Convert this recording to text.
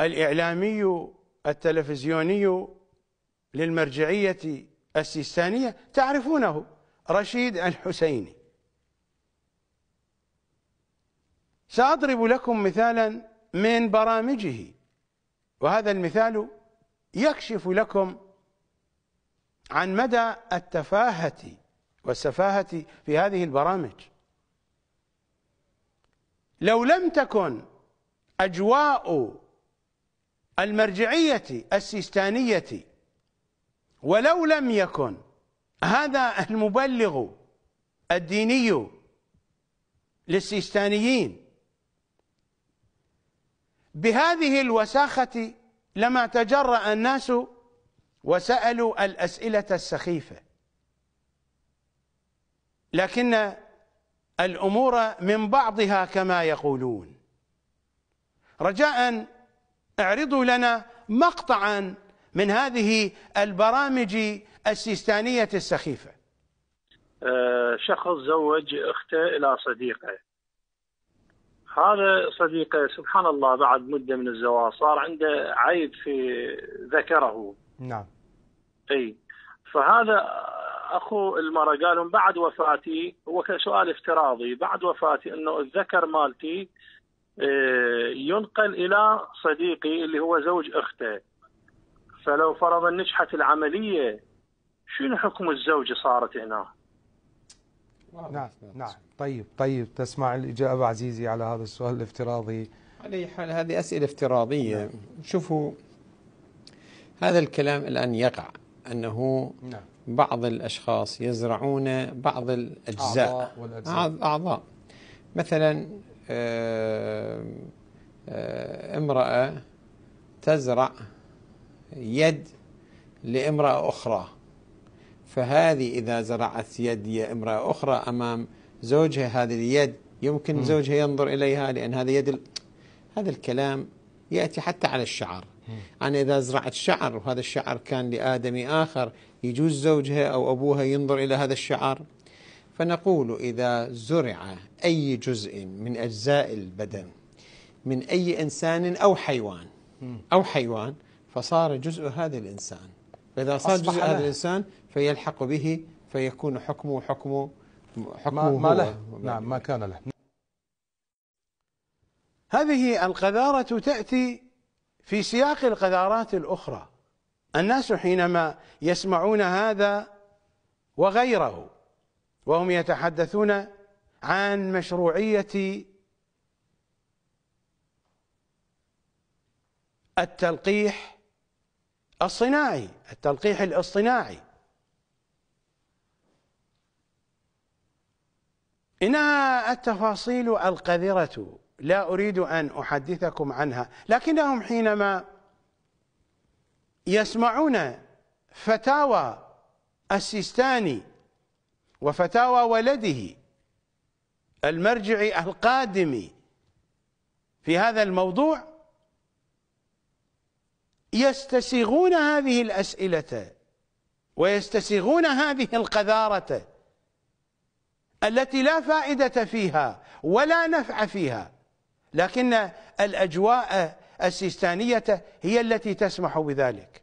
الإعلامي التلفزيوني للمرجعية السيستانية تعرفونه رشيد الحسيني سأضرب لكم مثالا من برامجه وهذا المثال يكشف لكم عن مدى التفاهة والسفاهة في هذه البرامج لو لم تكن أجواء المرجعية السيستانية ولو لم يكن هذا المبلغ الديني للسيستانيين بهذه الوساخة لما تجرأ الناس وسألوا الأسئلة السخيفة لكن الأمور من بعضها كما يقولون رجاء اعرضوا لنا مقطعا من هذه البرامج السيستانية السخيفة آه، شخص زوج أخته إلى صديقه هذا صديقه سبحان الله بعد مدة من الزواج صار عنده عيب في ذكره نعم أي فهذا أخو المرأة قال لهم بعد وفاتي هو كسؤال افتراضي بعد وفاتي أنه الذكر مالتي آه، ينقل إلى صديقي اللي هو زوج أخته فلو فرضا نجحت العملية شنو حكم الزوجة صارت هنا نعم نعم طيب طيب تسمع الإجابة عزيزي على هذا السؤال الافتراضي على أي حال هذه أسئلة افتراضية نعم. شوفوا هذا الكلام الآن يقع أنه نعم. بعض الأشخاص يزرعون بعض الأجزاء أعضاء, والأجزاء. أعضاء مثلا آه، آه، امرأة تزرع يد لامرأة أخرى فهذه إذا زرعت يد امرأة أخرى أمام زوجها هذه اليد يمكن م. زوجها ينظر إليها لأن هذا يد ال... هذا الكلام يأتي حتى على الشعر أنا إذا زرعت شعر وهذا الشعر كان لآدمي آخر يجوز زوجها أو أبوها ينظر إلى هذا الشعر فنقول إذا زرع أي جزء من أجزاء البدن من أي إنسان أو حيوان أو حيوان فصار جزء هذا الإنسان فإذا صار جزء هذا الإنسان فيلحق به فيكون حكمه حكمه حكمه ما, ما له نعم ما كان له هذه القذارة تأتي في سياق القذارات الأخرى الناس حينما يسمعون هذا وغيره وهم يتحدثون عن مشروعية التلقيح الصناعي التلقيح الاصطناعي إنها التفاصيل القذرة لا أريد أن أحدثكم عنها لكنهم حينما يسمعون فتاوى السيستاني وفتاوى ولده المرجعي القادم في هذا الموضوع يستسيغون هذه الأسئلة ويستسيغون هذه القذارة التي لا فائدة فيها ولا نفع فيها لكن الأجواء السيستانية هي التي تسمح بذلك